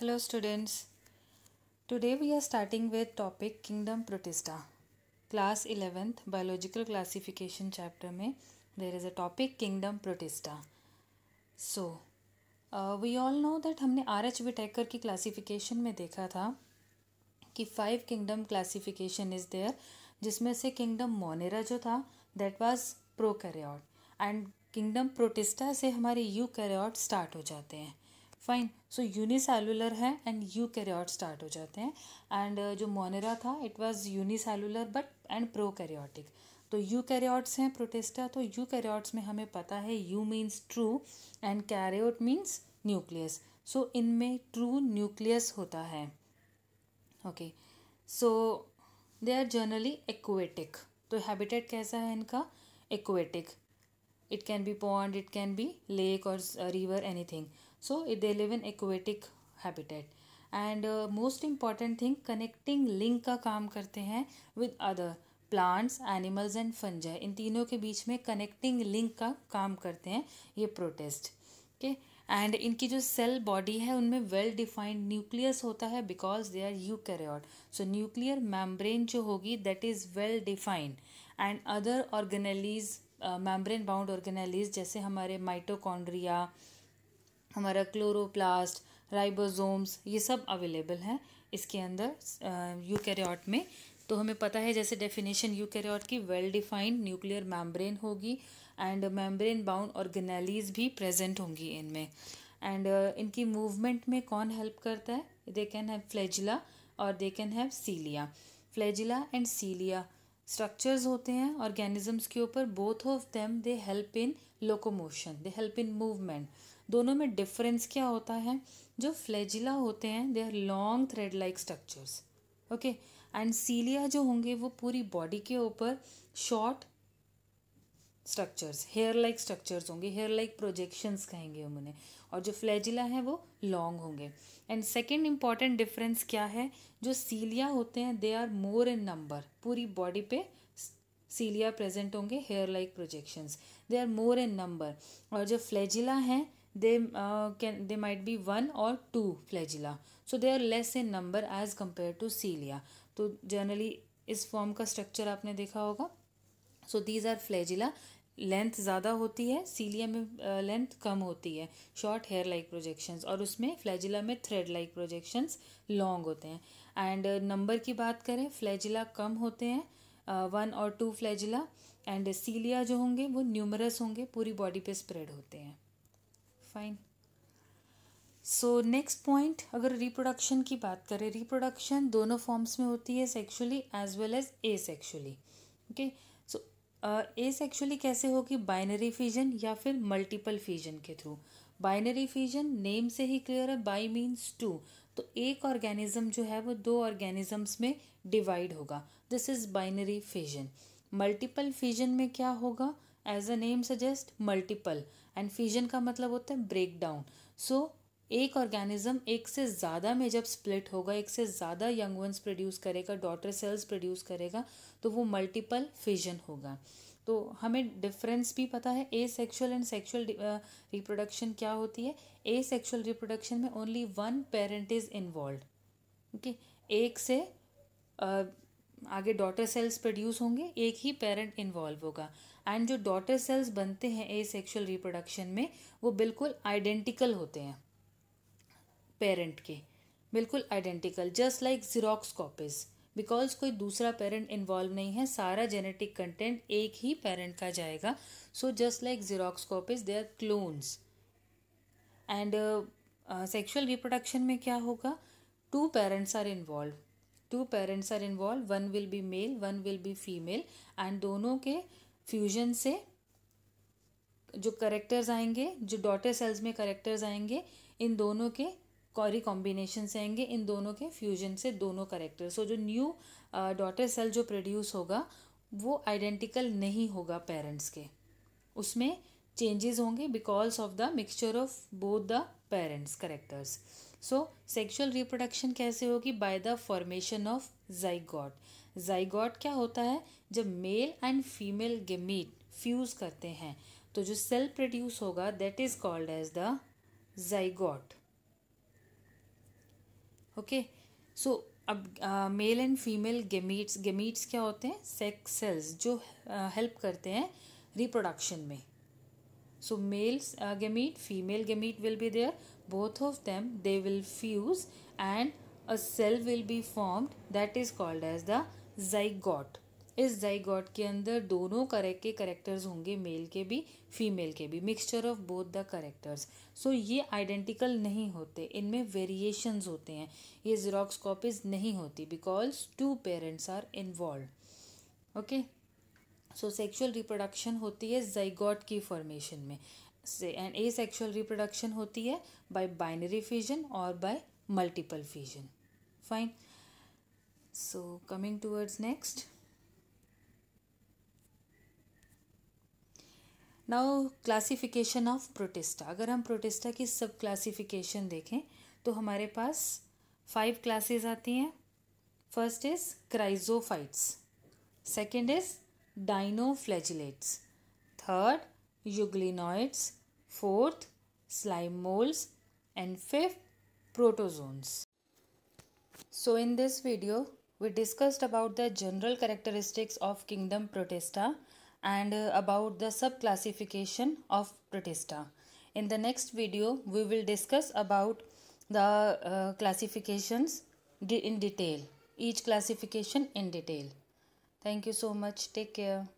hello students today we are starting with topic kingdom protista class 11th biological classification chapter mein there is a topic kingdom protista so uh, we all know that हमने R H Whittaker की classification में देखा था कि five kingdom classification is there जिसमें से kingdom monera जो था that was prokaryote and kingdom protista से हमारे यू कैरियोट स्टार्ट हो जाते हैं फाइन सो यूनिसेलुलर है एंड यू यूकैरियोट स्टार्ट हो जाते हैं एंड uh, जो मोनेरा था it was unicellular but and prokaryotic तो यू यूकैरियोट्स हैं प्रोटेस्टा तो यू यूकैरियोट्स में हमें पता है eu means true and karyote means nucleus so इनमें ट्रू न्यूक्लियस होता है okay so they are generally aquatic तो हैबिटेट कैसा है इनका aquatic it can be pond it can be lake और river anything so they live in aquatic habitat and most important thing connecting link का काम करते हैं with other plants animals and fungi इन तीनों के बीच में कनेक्टिंग लिंक का काम करते हैं ये प्रोटेस्ट ओके एंड इनकी जो सेल बॉडी है उनमें वेल डिफाइंड न्यूक्लियस होता है because they are eukaryote so nuclear membrane जो होगी that is well defined and other organelles membrane bound organelles जैसे हमारे माइटोकॉन्ड्रिया हमारा क्लोरोप्लास्ट राइबोसोम्स ये सब अवेलेबल हैं इसके अंदर यूकैरियोट में तो हमें पता है जैसे डेफिनेशन यूकैरियोट की वेल डिफाइंड न्यूक्लियर मैम्ब्रेन होगी एंड मैम्ब्रेन बाउंड ऑर्गेनालीज भी प्रेजेंट होंगी इनमें एंड uh, इनकी मूवमेंट में कौन हेल्प करता है दे कैन हैव फ्लैजिला और they can have cilia flagella and cilia structures होते हैं ऑर्गेनिजम्स के ऊपर both of them they help in locomotion they help in movement दोनों में डिफरेंस क्या होता है जो फ्लैजिला होते हैं they are long thread like structures okay and cilia जो होंगे वो पूरी बॉडी के ऊपर short structures hair like structures होंगे हेयर लाइक प्रोजेक्शंस कहेंगे हम उन्हें और जो फ्लैजिला हैं वो लॉन्ग होंगे एंड सेकेंड इम्पॉर्टेंट डिफरेंस क्या है जो सीलिया होते हैं they are more in number पूरी बॉडी पे सीलिया प्रेजेंट होंगे hair like projections they are more in number और जो फ्लैजिला हैं they uh, can they might be one or two flagella so they are less in number as compared to cilia तो generally इस form का structure आपने देखा होगा so these are flagella length ज़्यादा होती है सीलिया में लेंथ uh, कम होती है शॉर्ट हेयर लाइक प्रोजेक्शंस और उसमें फ्लैजिला में थ्रेड लाइक प्रोजेक्शंस लॉन्ग होते हैं एंड नंबर uh, की बात करें फ्लैजिला कम होते हैं वन और टू फ्लैजिला एंड सीलिया जो होंगे वो न्यूमरस होंगे पूरी बॉडी पे स्प्रेड होते हैं फाइन सो नेक्स्ट पॉइंट अगर रिप्रोडक्शन की बात करें रिप्रोडक्शन दोनों फॉर्म्स में होती है sexually as well as asexually okay so asexually कैसे होगी बाइनरी फ्यूजन या फिर मल्टीपल फ्यूजन के थ्रू बाइनरी फ्यूजन नेम से ही क्लियर है बाई मीन्स टू तो एक ऑर्गेनिज्म जो है वो दो ऑर्गेनिजम्स में डिवाइड होगा this is binary fusion multiple fusion में क्या होगा as a name suggest multiple and fusion का मतलब होता है ब्रेक डाउन सो एक ऑर्गेनिज्म एक से ज़्यादा में जब स्प्लिट होगा एक से ज़्यादा यंग वंस प्रोड्यूस करेगा डॉटर सेल्स प्रोड्यूस करेगा तो वो मल्टीपल फ्यूजन होगा तो हमें डिफरेंस भी पता है asexual and sexual reproduction क्या होती है ए सेक्शुअल रिप्रोडक्शन में only one parent is involve okay एक से uh, आगे डॉटर सेल्स प्रोड्यूस होंगे एक ही पेरेंट इन्वॉल्व होगा एंड जो डॉटर सेल्स बनते हैं ए सेक्शुअल रिप्रोडक्शन में वो बिल्कुल आइडेंटिकल होते हैं पेरेंट के बिल्कुल identical just like Xerox copies because कोई दूसरा पेरेंट इन्वॉल्व नहीं है सारा जेनेटिक कंटेंट एक ही पेरेंट का जाएगा so just like Xerox copies they are clones and sexual reproduction में क्या होगा two parents are involve two parents are involve one will be male one will be female and दोनों के fusion से जो करेक्टर्स आएंगे जो डॉटर सेल्स में करेक्टर्स आएंगे इन दोनों के कॉरी कॉम्बिनेशन से आएंगे इन दोनों के फ्यूजन से दोनों करेक्टर्स सो so, जो न्यू डॉटर सेल जो प्रोड्यूस होगा वो आइडेंटिकल नहीं होगा पेरेंट्स के उसमें चेंजेस होंगे because of the mixture of both the parents characters so sexual reproduction कैसे होगी by the formation of zygote zygote क्या होता है जब male and female gamete fuse करते हैं तो जो सेल प्रोड्यूस होगा that is called as the zygote okay so अब male and female gametes gametes क्या होते हैं सेक्स सेल्स जो हेल्प uh, करते हैं रिप्रोडक्शन में So male's uh, gamete, female gamete will be there. Both of them, they will fuse and a cell will be formed that is called as the zygote. इस zygote के अंदर दोनों correct के characters होंगे mail के भी female के भी mixture of both the characters so ये आइडेंटिकल नहीं होते इनमें वेरिएशंस होते हैं ये ज़ीरोक्स कॉपीज नहीं होती because two parents are involve okay so sexual reproduction होती है जयगॉट की फॉर्मेशन में से एंड ए सेक्शुअल रिप्रोडक्शन होती है बाय बाइनरी फ्यूजन और by multiple fusion fine so coming towards next now classification of protista अगर हम प्रोटेस्टा की सब क्लासिफिकेशन देखें तो हमारे पास फाइव क्लासेस आती हैं first is chrysophytes second is dinoflagellates. Third, euglenoids. Fourth, slime molds. And fifth, protozoans. So in this video, we discussed about the general characteristics of kingdom protista and uh, about the subclassification of protista. In the next video, we will discuss about the uh, classifications in detail, each classification in detail. Thank you so much. Take care.